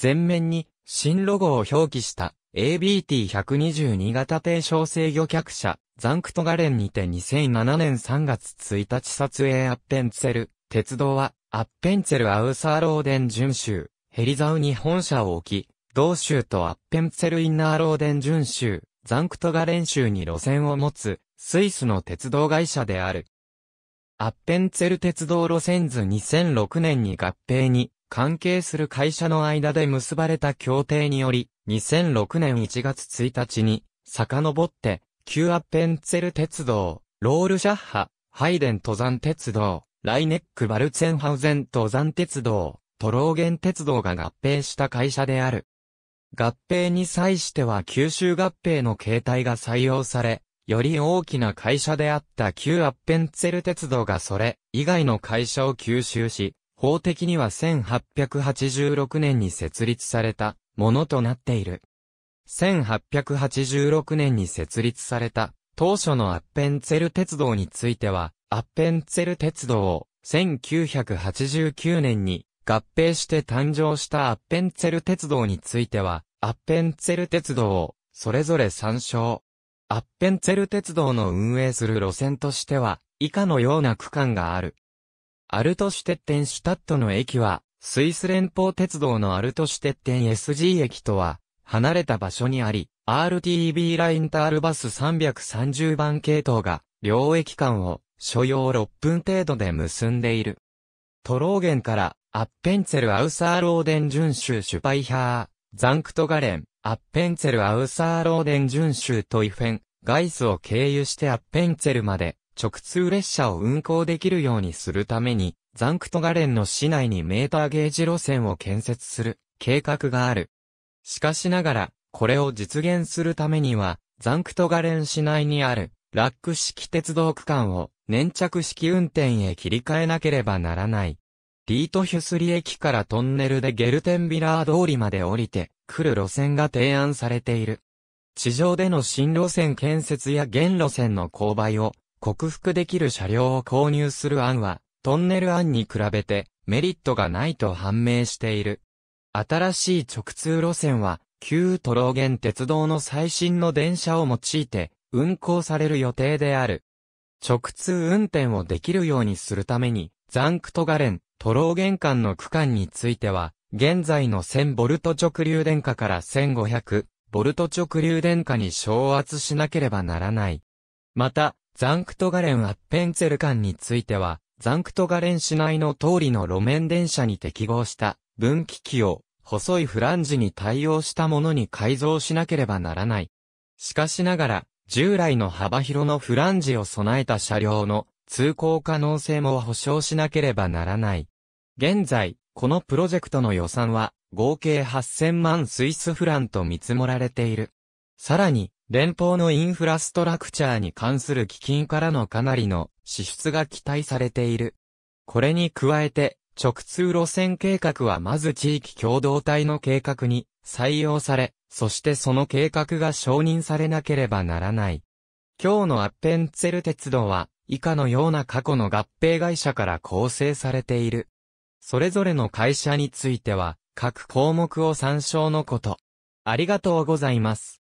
前面に新ロゴを表記した ABT122 型低小制御客車ザンクトガレンにて2007年3月1日撮影アッペンツェル鉄道はアッペンツェルアウサーローデン巡州ヘリザウに本社を置き同州とアッペンツェルインナーローデン巡州ザンクトガレン州に路線を持つスイスの鉄道会社であるアッペンツェル鉄道路線図2006年に合併に関係する会社の間で結ばれた協定により、2006年1月1日に、遡って、旧アッペンツェル鉄道、ロールシャッハ、ハイデン登山鉄道、ライネックバルツェンハウゼン登山鉄道、トローゲン鉄道が合併した会社である。合併に際しては九州合併の形態が採用され、より大きな会社であった旧アッペンツェル鉄道がそれ以外の会社を吸収し、法的には1886年に設立されたものとなっている。1886年に設立された当初のアッペンツェル鉄道については、アッペンツェル鉄道を1989年に合併して誕生したアッペンツェル鉄道については、アッペンツェル鉄道をそれぞれ参照。アッペンツェル鉄道の運営する路線としては、以下のような区間がある。アルトシュテッテンシュタットの駅は、スイス連邦鉄道のアルトシュテッテン SG 駅とは、離れた場所にあり、RTB ラインタールバス330番系統が、両駅間を、所要6分程度で結んでいる。トローゲンから、アッペンツェルアウサーローデン巡州シュパイハー、ザンクトガレン、アッペンツェルアウサーローデン巡州トイフェン、ガイスを経由してアッペンツェルまで、直通列車を運行できるようにするために、ザンクトガレンの市内にメーターゲージ路線を建設する計画がある。しかしながら、これを実現するためには、ザンクトガレン市内にあるラック式鉄道区間を粘着式運転へ切り替えなければならない。リートヒュスリ駅からトンネルでゲルテンビラー通りまで降りて来る路線が提案されている。地上での新路線建設や現路線の勾配を克服できる車両を購入する案は、トンネル案に比べてメリットがないと判明している。新しい直通路線は、旧ローゲン鉄道の最新の電車を用いて運行される予定である。直通運転をできるようにするために、ザンクトガレン、トローゲン間の区間については、現在の1 0 0 0ボルト直流電化から1 5 0 0ボルト直流電化に昇圧しなければならない。また、ザンクトガレン・アッペンツェル間については、ザンクトガレン市内の通りの路面電車に適合した分岐器を細いフランジに対応したものに改造しなければならない。しかしながら、従来の幅広のフランジを備えた車両の通行可能性も保証しなければならない。現在、このプロジェクトの予算は合計8000万スイスフランと見積もられている。さらに、連邦のインフラストラクチャーに関する基金からのかなりの支出が期待されている。これに加えて、直通路線計画はまず地域共同体の計画に採用され、そしてその計画が承認されなければならない。今日のアッペンツェル鉄道は、以下のような過去の合併会社から構成されている。それぞれの会社については、各項目を参照のこと。ありがとうございます。